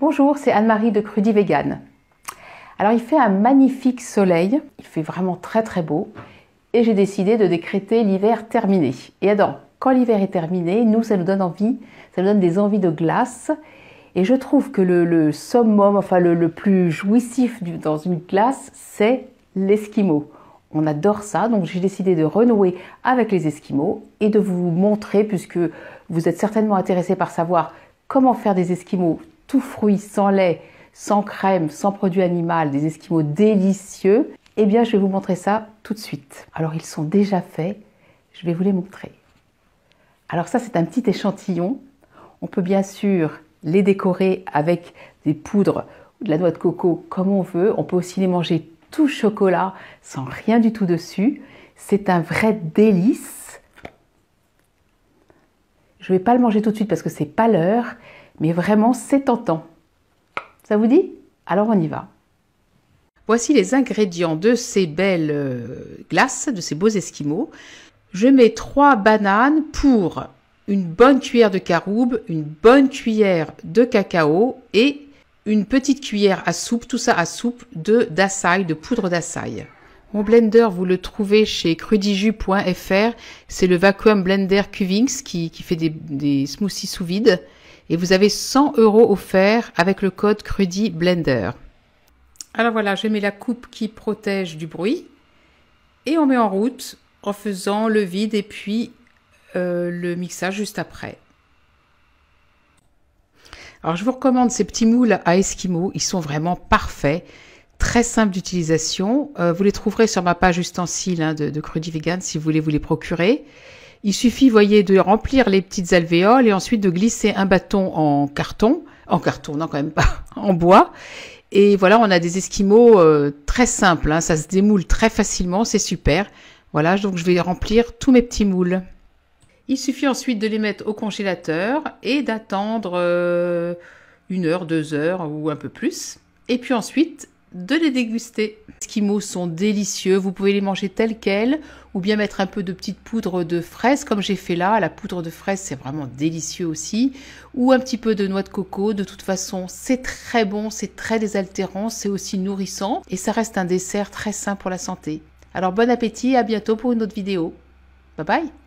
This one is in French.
Bonjour, c'est Anne-Marie de Crudy Vegan. Alors il fait un magnifique soleil, il fait vraiment très très beau et j'ai décidé de décréter l'hiver terminé. Et alors, quand l'hiver est terminé, nous ça nous donne envie, ça nous donne des envies de glace et je trouve que le, summum, enfin le, plus jouissif dans une glace, c'est l'esquimau. On adore ça, donc j'ai décidé de renouer avec les Esquimaux et de vous montrer, puisque vous êtes certainement intéressé par savoir comment faire des Esquimaux fruits sans lait, sans crème, sans produit animal, des esquimaux délicieux, et eh bien je vais vous montrer ça tout de suite. Alors ils sont déjà faits, je vais vous les montrer. Alors ça c'est un petit échantillon. On peut bien sûr les décorer avec des poudres ou de la noix de coco comme on veut. On peut aussi les manger tout chocolat sans rien du tout dessus. C'est un vrai délice. Je ne vais pas le manger tout de suite parce que c'est pas l'heure, mais vraiment c'est tentant. Ça vous dit Alors on y va. Voici les ingrédients de ces belles euh, glaces, de ces beaux esquimaux. Je mets trois bananes pour une bonne cuillère de caroube, une bonne cuillère de cacao et une petite cuillère à soupe, tout ça à soupe de d'açaï, de poudre d'açaï. Mon blender, vous le trouvez chez crudiju.fr. C'est le Vacuum Blender Cuvings qui, fait des, des smoothies sous vide et vous avez 100 euros offerts avec le code CRUDI Blender. Alors voilà, je mets la coupe qui protège du bruit et on met en route en faisant le vide et puis euh, le mixage juste après. Alors je vous recommande ces petits moules à Eskimo, ils sont vraiment parfaits, très simples d'utilisation. Euh, vous les trouverez sur ma page ustensile hein, de, de Crudy Vegan si vous voulez vous les procurer. Il suffit, voyez, de remplir les petites alvéoles et ensuite de glisser un bâton en carton, en carton, non quand même pas, en bois. Et voilà, on a des esquimaux euh, très simples, hein. ça se démoule très facilement, c'est super. Voilà, donc je vais remplir tous mes petits moules. Il suffit ensuite de les mettre au congélateur et d'attendre euh, une heure, deux heures ou un peu plus. Et puis ensuite, de les déguster. Les esquimaux sont délicieux, vous pouvez les manger tels quels ou bien mettre un peu de petite poudre de fraise comme j'ai fait là. La poudre de fraise c'est vraiment délicieux aussi ou un petit peu de noix de coco. De toute façon c'est très bon, c'est très désaltérant, c'est aussi nourrissant et ça reste un dessert très sain pour la santé. Alors bon appétit, et à bientôt pour une autre vidéo. Bye bye